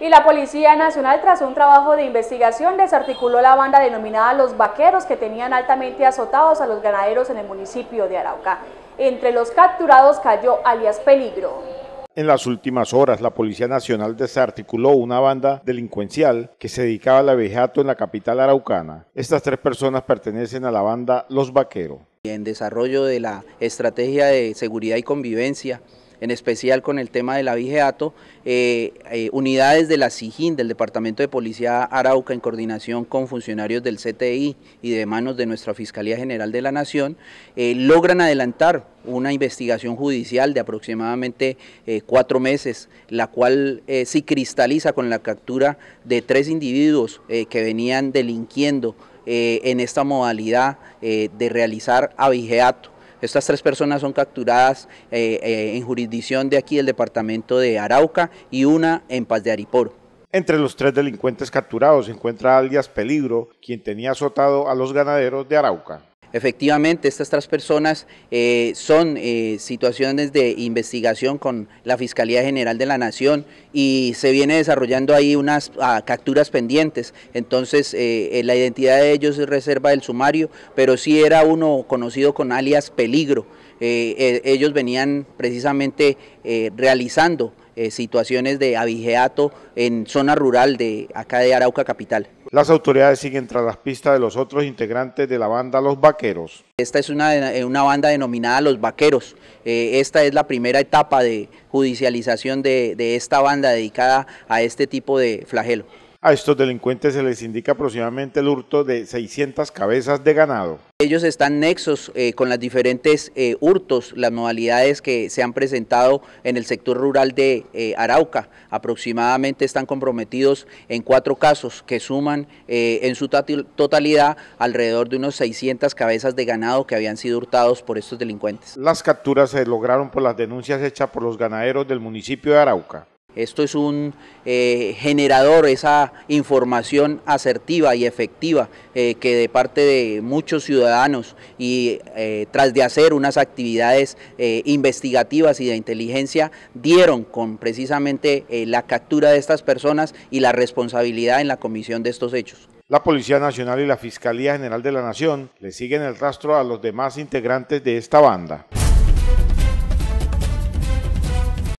y la Policía Nacional, tras un trabajo de investigación, desarticuló la banda denominada Los Vaqueros, que tenían altamente azotados a los ganaderos en el municipio de Arauca. Entre los capturados cayó alias Peligro. En las últimas horas, la Policía Nacional desarticuló una banda delincuencial que se dedicaba al abejato en la capital araucana. Estas tres personas pertenecen a la banda Los Vaqueros. En desarrollo de la estrategia de seguridad y convivencia, en especial con el tema del la eh, eh, unidades de la SIGIN, del Departamento de Policía Arauca, en coordinación con funcionarios del CTI y de manos de nuestra Fiscalía General de la Nación, eh, logran adelantar una investigación judicial de aproximadamente cuatro meses, la cual se cristaliza con la captura de tres individuos que venían delinquiendo en esta modalidad de realizar avigeato. Estas tres personas son capturadas eh, eh, en jurisdicción de aquí del departamento de Arauca y una en Paz de Ariporo. Entre los tres delincuentes capturados se encuentra alias Peligro, quien tenía azotado a los ganaderos de Arauca. Efectivamente, estas tres personas eh, son eh, situaciones de investigación con la Fiscalía General de la Nación y se viene desarrollando ahí unas ah, capturas pendientes. Entonces, eh, la identidad de ellos es reserva del sumario, pero sí era uno conocido con alias Peligro. ellos venían precisamente realizando eh, situaciones de abigeato en zona rural de acá de Arauca Capital. Las autoridades siguen tras las pistas de los otros integrantes de la banda Los Vaqueros. Esta es una, eh, banda denominada Los Vaqueros. Eh, esta es la primera etapa de judicialización de esta banda dedicada a este tipo de flagelo. A estos delincuentes se les indica aproximadamente el hurto de 600 cabezas de ganado. Ellos están nexos eh, con las diferentes eh, hurtos, las modalidades que se han presentado en el sector rural de eh, Arauca. Aproximadamente están comprometidos en cuatro casos que suman en su totalidad alrededor de unos 600 cabezas de ganado que habían sido hurtados por estos delincuentes. Las capturas se lograron por las denuncias hechas por los ganaderos del municipio de Arauca. Esto es un eh, generador, esa información asertiva y efectiva eh, que de parte de muchos ciudadanos y eh, tras de hacer unas actividades investigativas y de inteligencia dieron con precisamente la captura de estas personas y la responsabilidad en la comisión de estos hechos. La Policía Nacional y la Fiscalía General de la Nación le siguen el rastro a los demás integrantes de esta banda.